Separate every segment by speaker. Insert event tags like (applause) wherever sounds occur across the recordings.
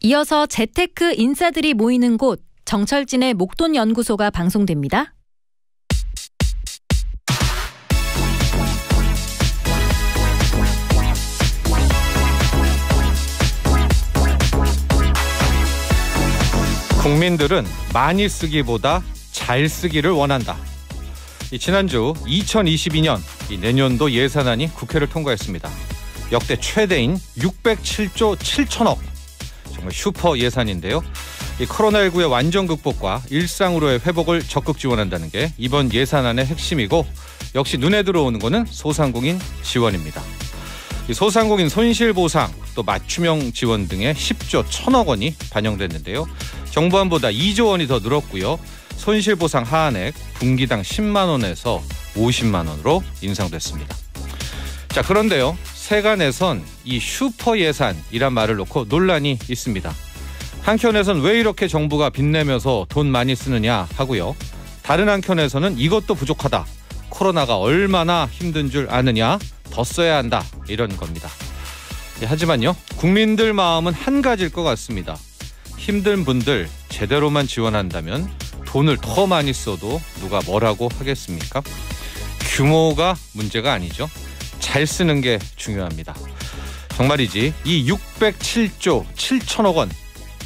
Speaker 1: 이어서 재테크 인사들이 모이는 곳 정철진의 목돈 연구소가 방송됩니다.
Speaker 2: 국민들은 많이 쓰기보다 잘 쓰기를 원한다. 지난주 2022년 내년도 예산안이 국회를 통과했습니다. 역대 최대인 607조 7천억 정말 슈퍼 예산인데요. 이 코로나19의 완전 극복과 일상으로의 회복을 적극 지원한다는 게 이번 예산안의 핵심이고 역시 눈에 들어오는 것은 소상공인 지원입니다. 소상공인 손실보상 또 맞춤형 지원 등의 10조 1천억 원이 반영됐는데요. 정부안보다 2조 원이 더 늘었고요. 손실보상 하한액 분기당 10만 원에서 50만 원으로 인상됐습니다. 자 그런데요. 세간에선 이 슈퍼 예산이란 말을 놓고 논란이 있습니다. 한켠에선 왜 이렇게 정부가 빚내면서 돈 많이 쓰느냐 하고요. 다른 한켠에서는 이것도 부족하다. 코로나가 얼마나 힘든 줄 아느냐. 더 써야 한다. 이런 겁니다. 예, 하지만요. 국민들 마음은 한 가지일 것 같습니다. 힘든 분들 제대로만 지원한다면 돈을 더 많이 써도 누가 뭐라고 하겠습니까? 규모가 문제가 아니죠. 잘 쓰는 게 중요합니다. 정말이지 이 607조 7천억 원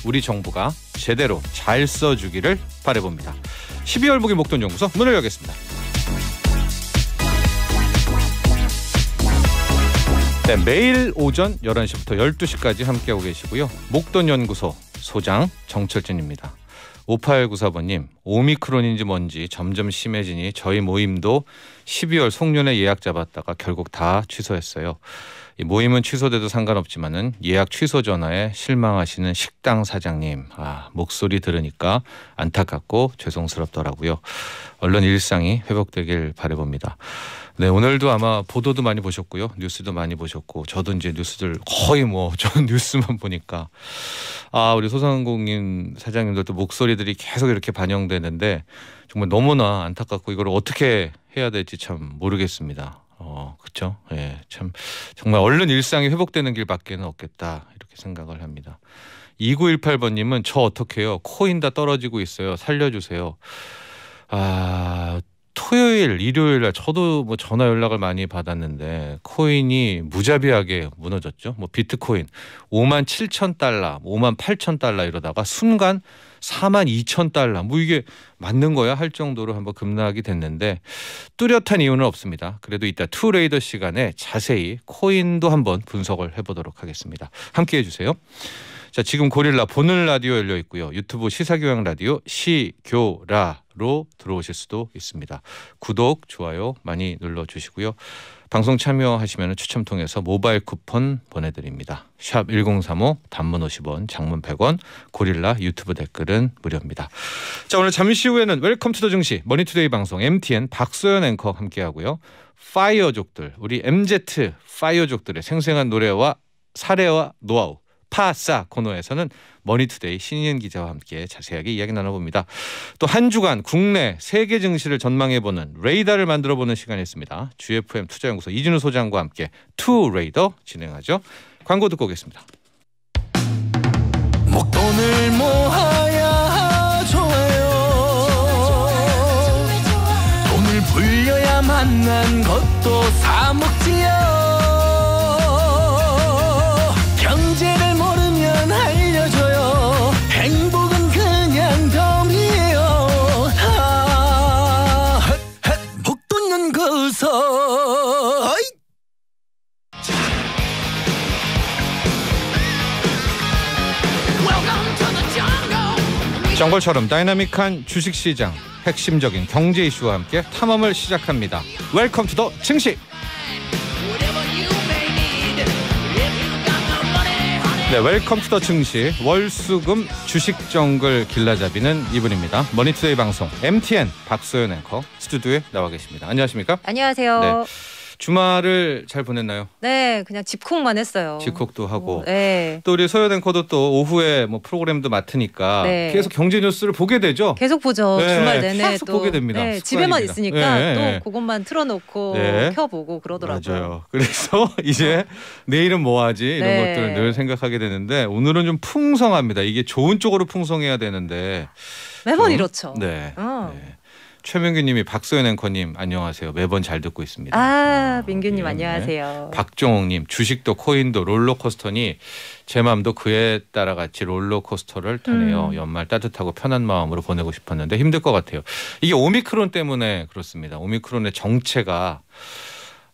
Speaker 2: 우리 정부가 제대로 잘 써주기를 바래봅니다. 12월 목일 목돈연구소 문을 열겠습니다. 네, 매일 오전 11시부터 12시까지 함께하고 계시고요. 목돈연구소 소장 정철진입니다. 5894번님, 오미크론인지 뭔지 점점 심해지니 저희 모임도 12월 송년회 예약 잡았다가 결국 다 취소했어요. 모임은 취소돼도 상관없지만은 예약 취소 전화에 실망하시는 식당 사장님 아 목소리 들으니까 안타깝고 죄송스럽더라고요. 얼른 일상이 회복되길 바래봅니다. 네 오늘도 아마 보도도 많이 보셨고요 뉴스도 많이 보셨고 저도 이제 뉴스들 거의 뭐 (laughs) 저는 뉴스만 보니까 아 우리 소상공인 사장님들도 목소리들이 계속 이렇게 반영되는데 정말 너무나 안타깝고 이걸 어떻게 해야 될지 참 모르겠습니다. 어, 그렇죠. 예, 참 정말 얼른 일상이 회복되는 길밖에는 없겠다 이렇게 생각을 합니다. 2918번님은 저 어떡해요? 코인 다 떨어지고 있어요. 살려주세요. 아, 토요일, 일요일 날 저도 뭐 전화 연락을 많이 받았는데 코인이 무자비하게 무너졌죠. 뭐 비트코인 5만 7천 달러, 5만 8천 달러 이러다가 순간 4만 2천 달러. 뭐 이게 맞는 거야 할 정도로 한번 급락이 됐는데 뚜렷한 이유는 없습니다. 그래도 이따 투레이더 시간에 자세히 코인도 한번 분석을 해보도록 하겠습니다. 함께해 주세요. 자, 지금 고릴라 보는 라디오 열려 있고요. 유튜브 시사교양 라디오 시교라로 들어오실 수도 있습니다. 구독, 좋아요 많이 눌러 주시고요. 방송 참여하시면 추첨 통해서 모바일 쿠폰 보내드립니다. 샵 1035 단문 50원 장문 100원 고릴라 유튜브 댓글은 무료입니다. 자 오늘 잠시 후에는 웰컴 투 더 증시 머니투데이 방송 MTN 박소연 앵커 함께하고요. 파이어족들 우리 MZ 파이어족들의 생생한 노래와 사례와 노하우 파사 코너에서는 머니투데이 신인 기자와 함께 자세하게 이야기 나눠봅니다. 또 한 주간 국내 세계 증시를 전망해보는 레이더를 만들어보는 시간이었습니다. GFM 투자연구소 이준우 소장과 함께 투 레이더 진행하죠. 광고 듣고 오겠습니다. 목돈을 모아야 좋아요. 돈을 불려야 만난 것도 사먹지요. 단처럼 다이나믹한 주식시장 핵심적인 경제 이슈와 함께 탐험을 시작합니다. 웰컴 투더 증시. 네, 웰컴 투더 증시 월수금 주식 정글 길라잡이는 이분입니다. 머니투데이 방송 MTN 박소연 앵커 스튜디오에 나와 계십니다. 안녕하십니까?
Speaker 1: 안녕하세요. 네.
Speaker 2: 주말을 잘 보냈나요?
Speaker 1: 네, 그냥 집콕만 했어요.
Speaker 2: 집콕도 하고. 어, 네. 또 우리 소연 앵커도 또 오후에 뭐 프로그램도 맡으니까 네. 계속 경제 뉴스를 보게 되죠. 계속
Speaker 1: 보죠. 네, 주말 내내 계속 또 보게 됩니다. 네, 집에만 있으니까 네, 또 네. 그것만 틀어놓고 네. 켜보고 그러더라고요.
Speaker 2: 맞아요. 그래서 (laughs) 이제 내일은 뭐 하지 이런 것들을 늘 생각하게 되는데 오늘은 좀 풍성합니다. 이게 좋은 쪽으로 풍성해야 되는데
Speaker 1: 매번 좀, 이렇죠. 네. 어.
Speaker 2: 최민규님이 박소연 앵커님 안녕하세요. 매번 잘 듣고 있습니다. 아,
Speaker 1: 아 민규님 예, 안녕하세요.
Speaker 2: 네. 박종옥님 주식도 코인도 롤러코스터니 제 마음도 그에 따라 같이 롤러코스터를 타네요. 음. 연말 따뜻하고 편한 마음으로 보내고 싶었는데 힘들 것 같아요. 이게 오미크론 때문에 그렇습니다. 오미크론의 정체가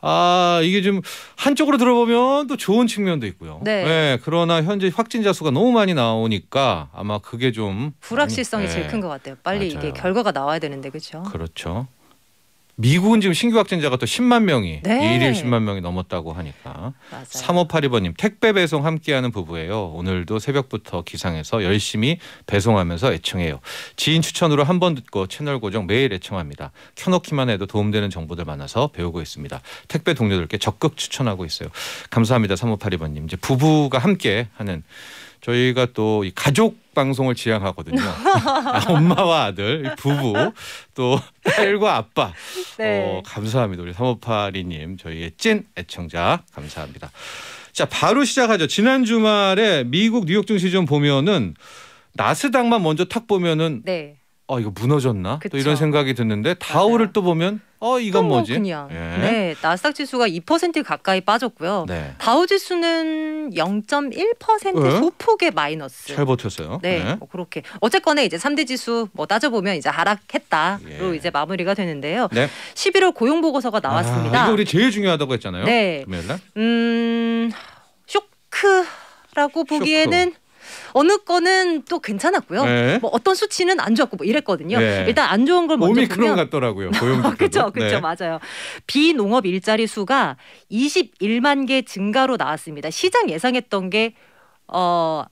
Speaker 2: 아 이게 좀 한쪽으로 들어보면 또 좋은 측면도 있고요. 네. 네. 그러나 현재 확진자 수가 너무 많이 나오니까 아마 그게 좀 불확실성이 많이, 제일 큰것
Speaker 1: 예. 같아요. 빨리 맞아요. 이게 결과가 나와야 되는데 그렇죠.
Speaker 2: 그렇죠. 미국은 지금 신규 확진자가 또 10만 명이 네. 일일 10만 명이 넘었다고 하니까 맞아요. 3582번님 택배 배송 함께하는 부부예요. 오늘도 새벽부터 기상해서 열심히 배송하면서 애청해요. 지인 추천으로 한 번 듣고 채널 고정 매일 애청합니다. 켜놓기만 해도 도움되는 정보들 많아서 배우고 있습니다. 택배 동료들께 적극 추천하고 있어요. 감사합니다. 3582번님 이제 부부가 함께 하는 저희가 또 이 가족 방송을 지향하거든요. (laughs)
Speaker 1: 아,
Speaker 2: 엄마와 아들, 부부, 또 딸과 아빠. 네. 어, 감사합니다. 우리 삼오팔이님 저희의 찐 애청자 감사합니다. 자, 바로 시작하죠. 지난 주말에 미국 뉴욕 증시 좀 보면은 나스닥만 먼저 탁 보면은 네. 아 이거 무너졌나 그쵸. 또 이런 생각이 드는데 다우를 맞아요. 또 보면 어 이건 뭐 뭐지? 그냥. 예. 네,
Speaker 1: 나스닥 지수가 2% 가까이 빠졌고요. 네. 다우 지수는 0.1% 예? 소폭의 마이너스. 잘
Speaker 2: 버텼어요. 네, 예. 뭐
Speaker 1: 그렇게 어쨌거나 이제 3대 지수 뭐 따져 보면 이제 하락했다로 예. 이제 마무리가 되는데요. 네. 11월 고용 보고서가 아, 나왔습니다. 아, 이거 우리
Speaker 2: 제일 중요하다고 했잖아요. 네. 금요일날.
Speaker 1: 음, 쇼크라고 보기에는. 쇼크. 어느 거는 또 괜찮았고요. 네. 뭐 어떤 수치는 안 좋았고 뭐 이랬거든요. 네. 일단 안 좋은 걸 먼저 오미크론 같더라고요. 그렇죠, (laughs) 그렇죠, 맞아요. 비농업 일자리 수가 21만 개 증가로 나왔습니다. 시장 예상했던 게 어.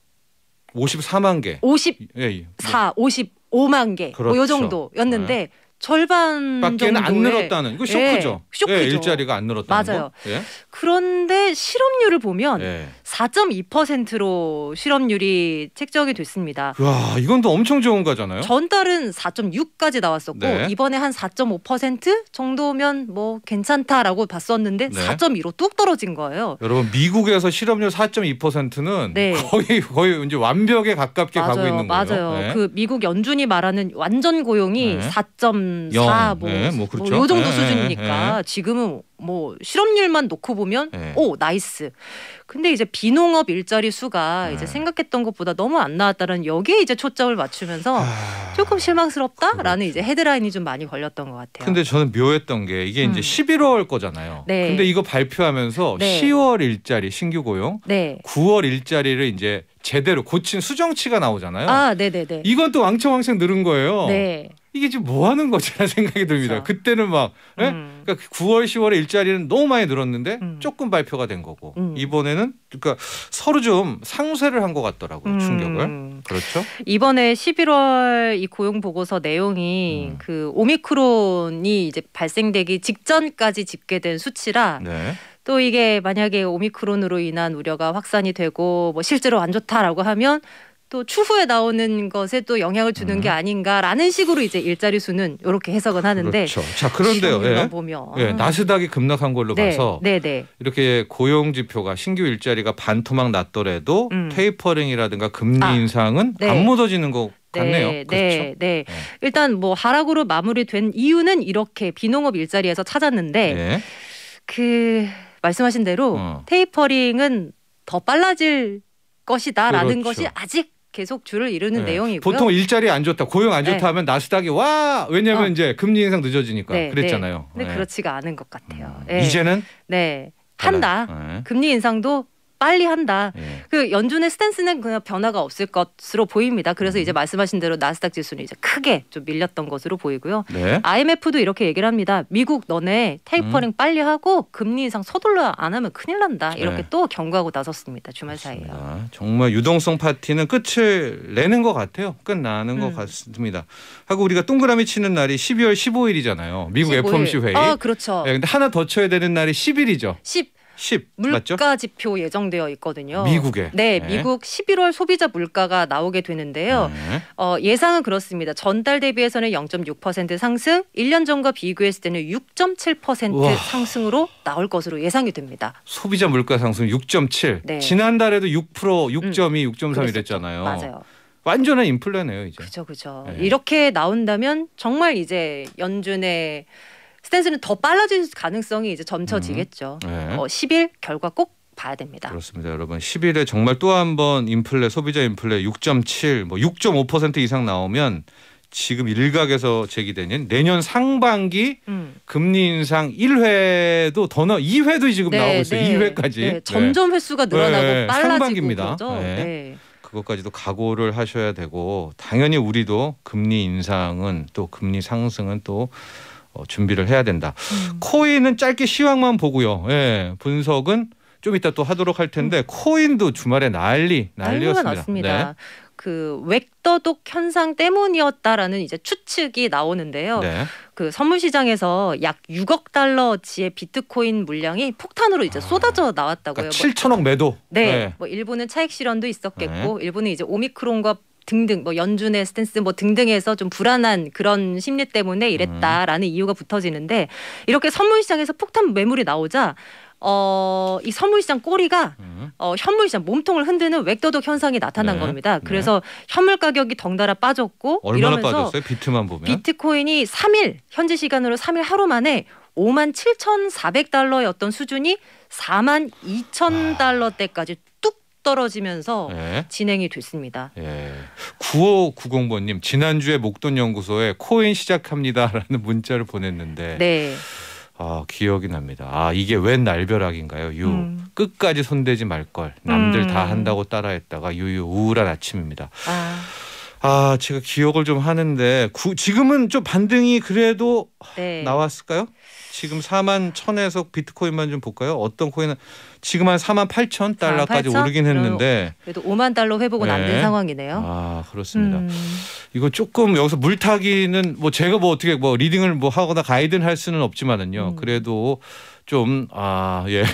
Speaker 2: 54만 개. 54, 예, 예.
Speaker 1: 55만 개. 뭐 그렇죠. 뭐요 정도였는데 네. 절반밖에안 늘었다는 이거 쇼크죠. 예, 쇼크죠. 예, 일자리가
Speaker 2: 안 늘었다는 맞아요. 거. 예?
Speaker 1: 그런데 실업률을 보면 예. 4.2%로 실업률이 책정이 됐습니다. 와,
Speaker 2: 이건 또 엄청 좋은 거잖아요.
Speaker 1: 전달은 4.6까지 나왔었고 네. 이번에 한 4.5% 정도면 뭐 괜찮다라고 봤었는데 네. 4.2로 뚝 떨어진 거예요.
Speaker 2: 여러분 미국에서 실업률 4.2%는 네. 거의 거의 이제 완벽에 가깝게 맞아요, 가고 있는 거예요. 맞아요. 네. 그
Speaker 1: 미국 연준이 말하는 완전 고용이 4. 음, 영, 예, 뭐, 네, 뭐, 그렇죠. 뭐, 요 정도 네, 수준이니까 네, 지금은 뭐 실업률만 놓고 보면 오 나이스. 근데 이제 비농업 일자리 수가 이제 생각했던 것보다 너무 안 나왔다는 여기에 이제 초점을 맞추면서 아... 조금 실망스럽다라는 그렇죠. 이제 헤드라인이 좀 많이 걸렸던 것 같아요.
Speaker 2: 근데 저는 묘했던 게 이게 음. 이제 11월 거잖아요. 네. 근데 이거 발표하면서 10월 일자리 신규 고용, 9월 일자리를 이제 제대로 고친 수정치가 나오잖아요. 아, 네네네. 이건 또 왕창왕창 늘은 거예요. 네. 이게 지금 뭐 하는 거지라는 생각이 듭니다. 그렇 그때는 막 예? 음. 예? 그러니까 9월, 그 10월에 일자리는 너무 많이 늘었는데 음. 조금 발표가 된 거고 음. 이번에는 그러니까 서로 좀 상쇄를 한 것 같더라고요. 음. 충격을. 그렇죠.
Speaker 1: 이번에 11월 이 고용 보고서 내용이 음. 그 오미크론이 이제 발생되기 직전까지 집계된 수치라 네. 또 이게 만약에 오미크론으로 인한 우려가 확산이 되고 뭐 실제로 안 좋다라고 하면 또 추후에 나오는 것에 또 영향을 주는 음. 게 아닌가라는 식으로 이제 일자리 수는 이렇게 해석은 하는데 그렇죠.
Speaker 2: 자 그런데요. 예. 보면 예. 음. 나스닥이 급락한 걸로 네. 봐서 네네. 네. 이렇게 고용 지표가 신규 일자리가 반토막 났더라도 음. 테이퍼링이라든가 금리 아. 인상은 네. 안 무너지는 거 네, 같네요. 네, 그렇죠? 네,
Speaker 1: 네. 일단 뭐 하락으로 마무리된 이유는 이렇게 비농업 일자리에서 찾았는데 네. 그 말씀하신 대로 어. 테이퍼링은 더 빨라질 것이다라는 그렇죠. 것이 아직 계속 줄을 이루는 네. 내용이고요. 보통 일자리
Speaker 2: 안 좋다, 고용 안 좋다 네. 하면 나스닥이 와 왜냐하면 어. 이제 금리 인상 늦어지니까 네, 네. 그랬잖아요. 근데 네. 그렇지가
Speaker 1: 않은 것 같아요. 음. 예. 이제는 네 한다. 네. 금리 인상도 빨리 한다. 예. 그 연준의 스탠스는 그냥 변화가 없을 것으로 보입니다. 그래서 음. 이제 말씀하신 대로 나스닥 지수는 이제 크게 좀 밀렸던 것으로 보이고요. 네. IMF도 이렇게 얘기를 합니다. 미국 너네 테이퍼링 음. 빨리 하고 금리 인상 서둘러 안 하면 큰일 난다. 네. 이렇게 네. 또 경고하고 나섰습니다. 주말 사이에.
Speaker 2: 정말 유동성 파티는 끝을 내는 것 같아요. 끝나는 음. 것 같습니다. 하고 우리가 동그라미 치는 날이 12월 15일이잖아요. 미국 15일. FOMC 회의. 아, 그렇죠. 네, 근데 하나 더 쳐야 되는 날이 10일이죠. 10. 10
Speaker 1: 물가 맞죠? 지표 예정되어 있거든요. 미국에. 네, 네, 미국 11월 소비자 물가가 나오게 되는데요. 네. 어, 예상은 그렇습니다. 전달 대비해서는 0.6% 상승, 1년 전과 비교했을 때는 6.7% 우와. 상승으로 나올 것으로 예상이 됩니다.
Speaker 2: 소비자 물가 상승 6.7. 네. 지난달에도 6% 6.2, 음, 6.3이 됐잖아요. 맞아요. 완전한 인플레네요 이제. 그죠 그죠. 네.
Speaker 1: 이렇게 나온다면 정말 이제 연준의 스탠스는 더 빨라질 가능성이 이제 점쳐지겠죠. 음. 네. 어, 10일 결과 꼭 봐야
Speaker 2: 됩니다. 그렇습니다, 여러분. 10일에 정말 또 한 번 인플레 소비자 인플레 6.7, 뭐 6.5% 이상 나오면 지금 일각에서 제기되는 내년 상반기 음. 금리 인상 1회도 더 나, 2회도 지금 네, 나오고 있어요. 네. 2회까지. 네. 점점 횟수가 네, 늘어나고 네. 빨라지고 거죠. 네. 네. 그것까지도 각오를 하셔야 되고 당연히 우리도 금리 인상은 또 금리 상승은 또 어, 준비를 해야 된다. 음. 코인은 짧게 시황만 보고요. 예, 분석은 좀 이따 또 하도록 할 텐데 음. 코인도 주말에 난리 난리였습니다. 네.
Speaker 1: 그 웩더독 현상 때문이었다라는 이제 추측이 나오는데요. 네. 그 선물 시장에서 약 6억 달러지의 비트코인 물량이 폭탄으로 이제 아, 쏟아져 나왔다고요. 그러니까
Speaker 2: 7천억 매도. 네. 네. 뭐
Speaker 1: 일본은 차익 실현도 있었겠고 네. 일본은 이제 오미크론과 등등 뭐 연준의 스탠스 뭐 등등에서 좀 불안한 그런 심리 때문에 음. 이랬다라는 음. 이유가 붙어지는데 이렇게 선물 시장에서 폭탄 매물이 나오자 어, 이 선물시장 꼬리가 음. 어, 현물시장 몸통을 흔드는 웩더독 현상이 나타난 네. 겁니다. 네. 그래서 네. 현물 가격이 덩달아 빠졌고 얼마나 빠졌어요?
Speaker 2: 비트만 보면
Speaker 1: 비트코인이 3일 현재 시간으로 3일 하루 만에 5만 7,400달러였던 수준이 4만 2천 달러대까지 떨어지면서 예. 진행이 됐습니다. 예.
Speaker 2: 9590번님 지난주에 목돈 연구소에 코인 시작합니다라는 문자를 보냈는데 네. 아, 기억이 납니다. 아, 이게 웬 날벼락인가요? 유. 음. 끝까지 손대지 말 걸. 남들 음. 다 한다고 따라했다가 유유 우울한 아침입니다. 아. 아, 제가 기억을 좀 하는데 구, 지금은 좀 반등이 그래도 네. 나왔을까요? 지금 4만 1000에서 비트코인만 좀 볼까요? 어떤 코인은 지금 한 4만 8천 달러까지 8천? 오르긴 했는데
Speaker 1: 그래도 5만 달러 회복은 네. 안된 상황이네요.
Speaker 2: 아 그렇습니다. 음. 이거 조금 여기서 물타기는 뭐 제가 뭐 어떻게 뭐 리딩을 뭐 하거나 가이드를할 수는 없지만은요. 음. 그래도 좀아 예. (laughs)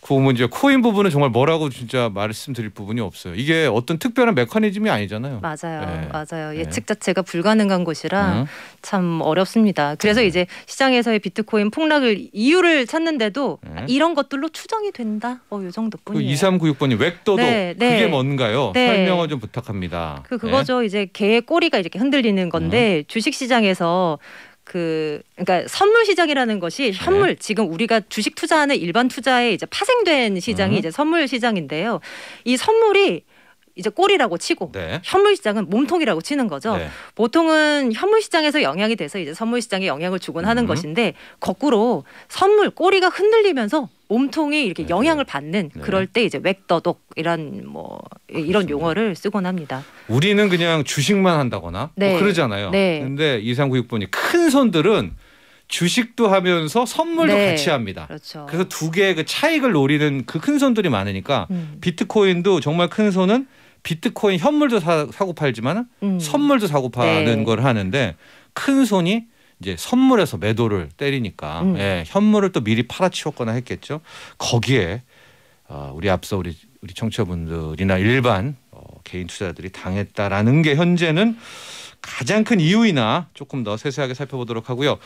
Speaker 2: 그 보면 이제 코인 부분은 정말 뭐라고 진짜 말씀드릴 부분이 없어요. 이게 어떤 특별한 메커니즘이 아니잖아요.
Speaker 1: 맞아요, 예. 맞아요. 예측 자체가 불가능한 것이라 음. 참 어렵습니다. 그래서 음. 이제 시장에서의 비트코인 폭락을 이유를 찾는데도 음. 이런 것들로 추정이 된다. 어, 요 정도뿐이에요. 그
Speaker 2: 2396번이 웩도도 네, 그게 네. 뭔가요? 네. 설명을 좀 부탁합니다. 그 예. 그거죠.
Speaker 1: 이제 개의 꼬리가 이렇게 흔들리는 건데 음. 주식 시장에서 그 그러니까 선물 시장이라는 것이 현물 네. 지금 우리가 주식 투자하는 일반 투자에 이제 파생된 시장이 음. 이제 선물 시장인데요. 이 선물이 이제 꼴이라고 치고 네. 현물 시장은 몸통이라고 치는 거죠. 네. 보통은 현물 시장에서 영향이 돼서 이제 선물 시장에 영향을 주곤 하는 음. 것인데 거꾸로 선물 꼬리가 흔들리면서 몸통이 이렇게 네. 영향을 받는 네. 그럴 때 이제 웩더독 이런 뭐 이런 그렇습니다. 용어를 쓰곤 합니다.
Speaker 2: 우리는 그냥 주식만 한다거나 뭐 네. 그러잖아요. 그런데 네. 이상구육번이 큰 손들은 주식도 하면서 선물도 네, 같이 합니다. 그렇죠. 그래서 두 개의 그 차익을 노리는 그 큰 손들이 많으니까 음. 비트코인도 정말 큰 손은 비트코인 현물도 사, 고 팔지만 음. 선물도 사고 파는 네. 걸 하는데 큰 손이 이제 선물에서 매도를 때리니까 음. 예, 현물을 또 미리 팔아치웠거나 했겠죠. 거기에 어, 우리 앞서 우리 우리 청취자분들이나 일반 어, 개인 투자들이 당했다라는 게 현재는 가장 큰 이유이나 조금 더 세세하게 살펴보도록 하고요.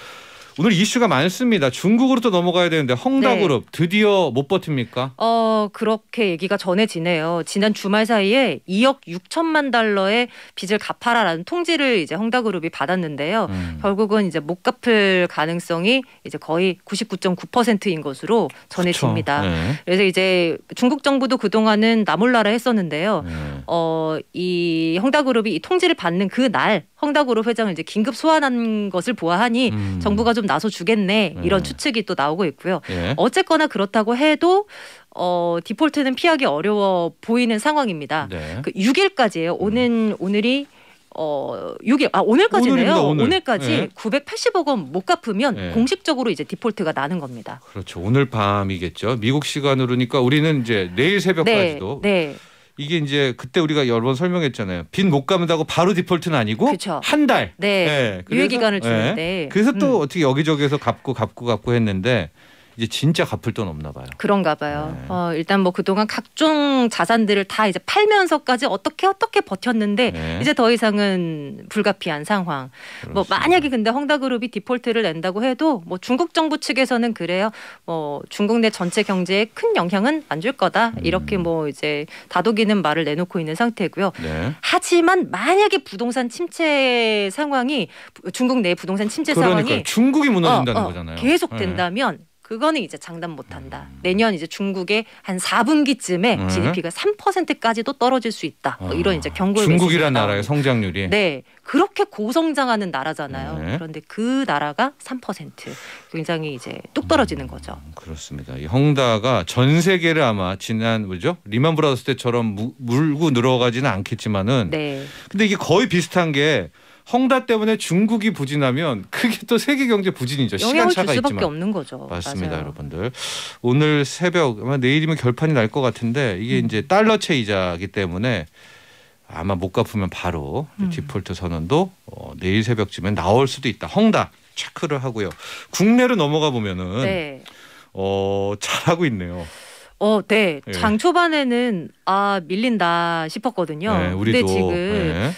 Speaker 2: 오늘 이슈가 많습니다. 중국으로 또 넘어가야 되는데 헝다그룹 네. 드디어 못 버팁니까?
Speaker 1: 어 그렇게 얘기가 전해지네요. 지난 주말 사이에 2억 6천만 달러의 빚을 갚아라라는 통지를 이제 헝다그룹이 받았는데요. 음. 결국은 이제 못 갚을 가능성이 이제 거의 99.9%인 것으로 전해집니다. 네. 그래서 이제 중국 정부도 그 동안은 나몰라라 했었는데요. 네. 어이 헝다그룹이 이 통지를 받는 그날 헝다그룹 회장을 이제 긴급 소환한 것을 보아하니 음. 정부가 좀좀 나서 주겠네 이런 예. 추측이 또 나오고 있고요. 예. 어쨌거나 그렇다고 해도 어, 디폴트는 피하기 어려워 보이는 상황입니다. 네. 그 6일까지예요. 오는 음. 오늘이 어 6일 아 오늘까지네요. 오늘. 까지 네. 예. 980억 원 못 갚으면 네. 공식적으로 이제 디폴트가 나는 겁니다.
Speaker 2: 그렇죠. 오늘 밤이겠죠. 미국 시간으로니까 우리는 이제 내일 새벽까지도 네. 네. 이게 이제 그때 우리가 여러 번 설명했잖아요. 빚 못 갚는다고 바로 디폴트는 아니고 그쵸. 한 달. 네. 네. 유예 기간을 주는데. 네. 예. 그래서 또 음. 어떻게 여기저기에서 갚고 갚고 갚고 했는데 이제 진짜 갚을 돈 없나 봐요.
Speaker 1: 그런가 봐요. 네. 어, 일단 뭐 그동안 각종 자산들을 다 이제 팔면서까지 어떻게 어떻게 버텼는데 네. 이제 더 이상은 불가피한 상황. 뭐 그렇습니다. 뭐 만약에 근데 헝다그룹이 디폴트를 낸다고 해도 뭐 중국 정부 측에서는 그래요. 뭐 중국 내 전체 경제에 큰 영향은 안 줄 거다. 음. 이렇게 뭐 이제 다독이는 말을 내놓고 있는 상태고요. 네. 하지만 만약에 부동산 침체 상황이 중국 내 부동산 침체 그러니까 상황이 중국이 무너진다는 어, 어, 거잖아요. 계속 된다면 네. 그거는 이제 장담 못한다. 내년 이제 중국의 한 4분기쯤에 음. GDP가 3%까지도 떨어질 수 있다. 뭐 이런 이제 경고를 중국이라는 나라의
Speaker 2: 성장률이 네
Speaker 1: 그렇게 고성장하는 나라잖아요. 네. 그런데 그 나라가 3% 굉장히 이제 뚝 떨어지는 음, 거죠. 음,
Speaker 2: 그렇습니다. 이 헝다가 전 세계를 아마 지난 뭐죠 리만 브라더스 때처럼 물고 늘어가지는 않겠지만은 네. 근데 이게 거의 비슷한 게 헝다 때문에 중국이 부진하면 그게 또 세계 경제 부진이죠. 영향을 줄 수밖에 있지만. 없는 거죠. 맞습니다, 맞아요. 여러분들. 오늘 새벽 아마 내일이면 결판이 날 것 같은데 이게 음. 이제 달러채 이자기 때문에 아마 못 갚으면 바로 음. 디폴트 선언도 어, 내일 새벽쯤에 나올 수도 있다. 헝다 체크를 하고요. 국내로 넘어가 보면은 네. 어, 잘하고 있네요.
Speaker 1: 어, 네. 예. 장 초반에는 아 밀린다 싶었거든요. 네, 우리도, 근데 지금 네.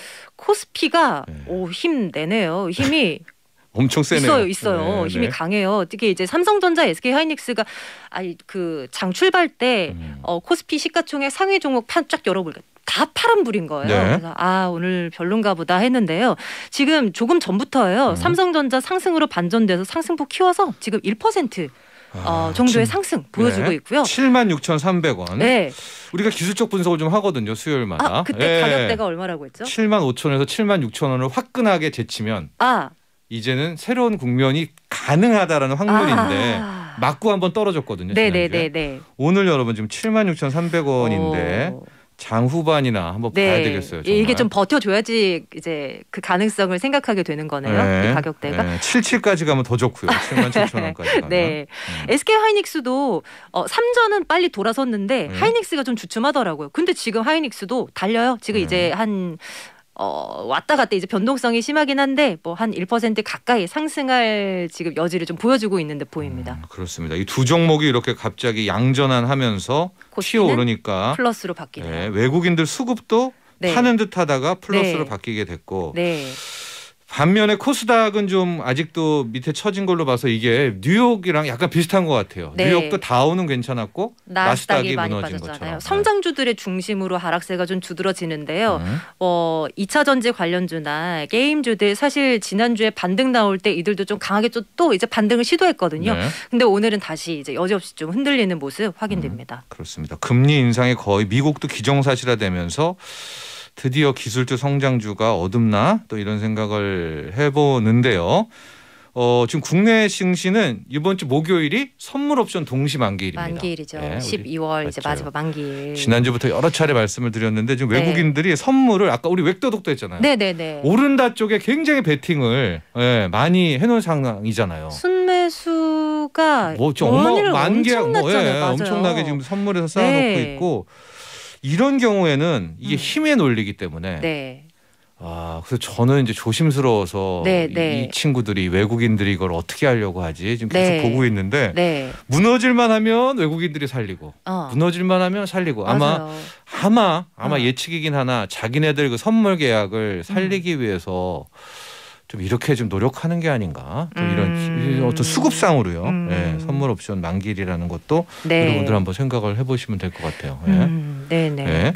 Speaker 1: 코스피가 네. 오힘 내네요. 힘이
Speaker 2: (laughs) 엄청 세네요. 있어요, 있어요. 네, 네. 힘이 네.
Speaker 1: 강해요. 특히 이제 삼성전자, SK 하이닉스가 아니 그 장출발 때 음. 어, 코스피 시가총액 상위 종목 판쫙 열어볼까. 다 파란 불인 거예요. 네. 그래서 아 오늘 별론가 보다 했는데요. 지금 조금 전부터예요. 음. 삼성전자 상승으로 반전돼서 상승폭 키워서 지금 1%. 아, 어, 정도의 상승 보여주고 네.
Speaker 2: 있고요. 7만 6,300원. 네. 우리가 기술적 분석을 좀 하거든요. 수요일마다. 아, 그때 예. 가격대가
Speaker 1: 얼마라고 했죠? 7만
Speaker 2: 5천에서 7만 6천 원을 화끈하게 제치면 아. 이제는 새로운 국면이 가능하다라는 확률인데 아. 맞고 한번 떨어졌거든요.
Speaker 1: 네네네. 네, 네, 네.
Speaker 2: 오늘 여러분 지금 7만 6,300원인데 오. 장후반이나 한번 네. 봐야 되겠어요. 예, 정말. 이게 좀
Speaker 1: 버텨줘야지 이제 그 가능성을 생각하게 되는 거네요. 네. 이 가격대가. 네.
Speaker 2: 77까지 가면 더 좋고요. 7만 (laughs) 7천 원까지
Speaker 1: 가면. 네. 음. SK 하이닉스도 어, 3전은 빨리 돌아섰는데 음. 하이닉스가 좀 주춤하더라고요. 근데 지금 하이닉스도 달려요. 지금 음. 이제 한 어, 왔다 갔다 이제 변동성이 심하긴 한데 뭐 한 1% 가까이 상승할 지금 여지를 좀 보여주고 있는 듯 보입니다. 음,
Speaker 2: 그렇습니다. 이 두 종목이 이렇게 갑자기 양전환하면서 튀어오르니까 플러스로 바뀌네요. 네, 외국인들 수급도 네. 파는 듯하다가 플러스로 네. 바뀌게 됐고. 네. 반면에 코스닥은 좀 아직도 밑에 처진 걸로 봐서 이게 뉴욕이랑 약간 비슷한 것 같아요. 네. 뉴욕도 다우는 괜찮았고 나스닥이, 나스닥이 무너진 것처럼.
Speaker 1: 네. 성장주들의 중심으로 하락세가 좀 두드러지는데요. 음. 어, 2차 전지 관련주나 게임주들 사실 지난주에 반등 나올 때 이들도 좀 강하게 또 이제 반등을 시도했거든요. 네. 근데 오늘은 다시 이제 여지없이 좀 흔들리는 모습 확인됩니다.
Speaker 2: 음, 그렇습니다. 금리 인상이 거의 미국도 기정사실화되면서 드디어 기술주 성장주가 어둡나 또 이런 생각을 해보는데요. 어, 지금 국내 증시는 이번 주 목요일이 선물 옵션 동시 만기일입니다.
Speaker 1: 만기일이죠. 네, 예, 12월 이제 마지막 만기일.
Speaker 2: 지난주부터 여러 차례 말씀을 드렸는데 지금 네. 외국인들이 네. 선물을 아까 우리 웹도둑도 했잖아요. 네네네. 오른다 쪽에 굉장히 베팅을 네, 많이 해놓은 상황이잖아요.
Speaker 1: 순매수가 뭐, 원을 엄마, 만개, 엄청났잖아요. 뭐, 예, 엄청나게 지금
Speaker 2: 선물에서 쌓아놓고 네. 있고 이런 경우에는 이게 음. 힘의 논리기 때문에 네. 아, 그래서 저는 이제 조심스러워서 네, 이, 네. 이 친구들이 외국인들이 이걸 어떻게 하려고 하지 지금 계속 네. 보고 있는데 네. 무너질만 하면 외국인들이 살리고 어. 무너질만 하면 살리고 아마 맞아요. 아마 아마 어. 예측이긴 하나 자기네들 그 선물 계약을 살리기 음. 위해서 좀 이렇게 좀 노력하는 게 아닌가 좀 이런 음. 어떤 수급상으로요 음. 예, 선물 옵션 만기일이라는 것도 네. 여러분들 한번 생각을 해보시면 될 것 같아요. 예. 음.
Speaker 1: 네네. 네. 예.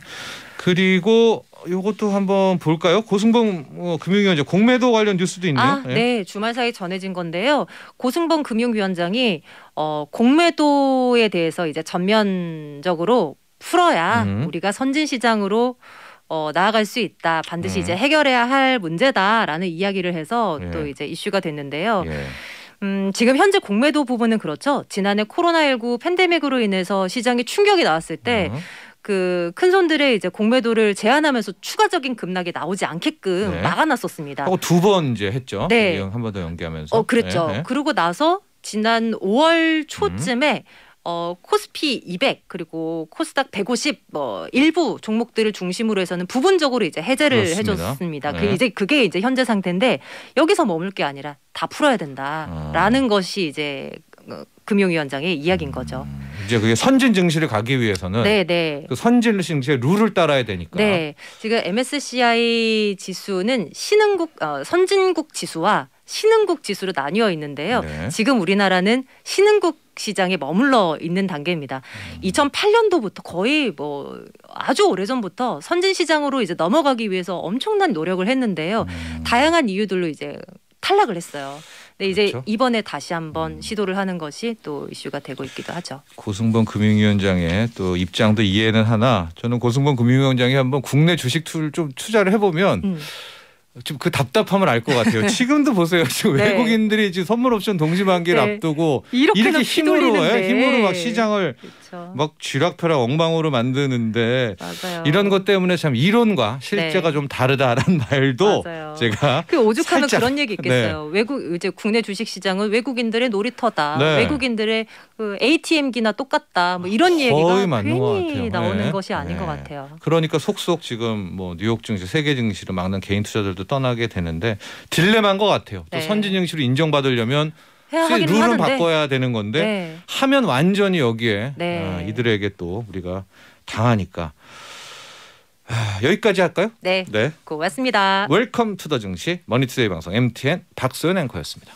Speaker 2: 그리고 이것도 한번 볼까요? 고승범 어, 금융위원장 공매도 관련 뉴스도 있네요. 아, 예. 네,
Speaker 1: 주말 사이 전해진 건데요. 고승범 금융위원장이 어, 공매도에 대해서 이제 전면적으로 풀어야 음. 우리가 선진 시장으로 어, 나아갈 수 있다. 반드시 음. 이제 해결해야 할 문제다라는 이야기를 해서 예. 또 이제 이슈가 됐는데요. 예. 음, 지금 현재 공매도 부분은 그렇죠. 지난해 코로나19 팬데믹으로 인해서 시장이 충격이 나왔을 때 음. 그 큰손들의 이제 공매도를 제한하면서 추가적인 급락이 나오지 않게끔 네. 막아놨었습니다.
Speaker 2: 하두번 이제 했죠. 네. 한 번 더 연기하면서. 어, 그랬죠. 네. 예, 예.
Speaker 1: 그러고 나서 지난 5월 음. 초쯤에 음. 어, 코스피 200 그리고 코스닥 150뭐 일부 종목들을 중심으로 해서는 부분적으로 이제 해제를 그렇습니다. 해줬습니다. 그 네. 그 이제 그게 이제 현재 상태인데 여기서 머물 게 아니라 다 풀어야 된다라는 어. 것이 이제 어, 금융위원장의 이야기인 거죠. 음,
Speaker 2: 이제 그게 선진 증시를 가기 위해서는 네네. 네. 그 선진 증시의 룰을 따라야 되니까.
Speaker 1: 네. 지금 MSCI 지수는 신흥국 어, 선진국 지수와 신흥국 지수로 나뉘어 있는데요. 네. 지금 우리나라는 신흥국 시장에 머물러 있는 단계입니다. 음. 2008년도부터 거의 뭐 아주 오래전부터 선진 시장으로 이제 넘어가기 위해서 엄청난 노력을 했는데요. 음. 다양한 이유들로 이제 탈락을 했어요. 근 이제 그렇죠? 이번에 다시 한번 음. 시도를 하는 것이 또 이슈가 되고 있기도 하죠.
Speaker 2: 고승범 금융위원장의 또 입장도 이해는 하나 저는 고승범 금융위원장이 한번 국내 주식 투를 좀 투자를 해보면 음. 지금 그 답답함을 알 것 같아요. 네. 지금도 보세요. 지금 네. 외국인들이 지금 선물 옵션 동시 만기를 네. 앞두고 이렇게, 이렇게 힘으로 휘 예, 힘으로 막 시장을 그렇죠. 막 쥐락펴락 엉망으로 만드는데 맞아요. 이런 것 때문에 참 이론과 실제가 네. 좀 다르다라는 (laughs) 말도 맞아요. 제가 그
Speaker 1: 오죽하면 살짝, 그런 얘기 있겠어요. 네. 외국 이제 국내 주식 시장은 외국인들의 놀이터다. 네. 외국인들의 그 ATM기나 똑같다. 뭐 이런 얘기가 괜히 네. 나오는 네. 것이 아닌 것
Speaker 2: 같아요. 그러니까 속속 지금 뭐 뉴욕 증시, 세계 증시를 막는 개인 투자들도 떠나게 되는데 딜레마인 것 같아요. 또 네. 선진 증시로 인정받으려면
Speaker 1: 룰은 하는데. 바꿔야
Speaker 2: 되는 건데 네. 하면 완전히 여기에 네. 아, 이들에게 또 우리가 당하니까 아, 여기까지 할까요? 네. 네.
Speaker 1: 고맙습니다.
Speaker 2: 웰컴 투 더 증시 머니투데이 방송 MTN 박소연 앵커였습니다.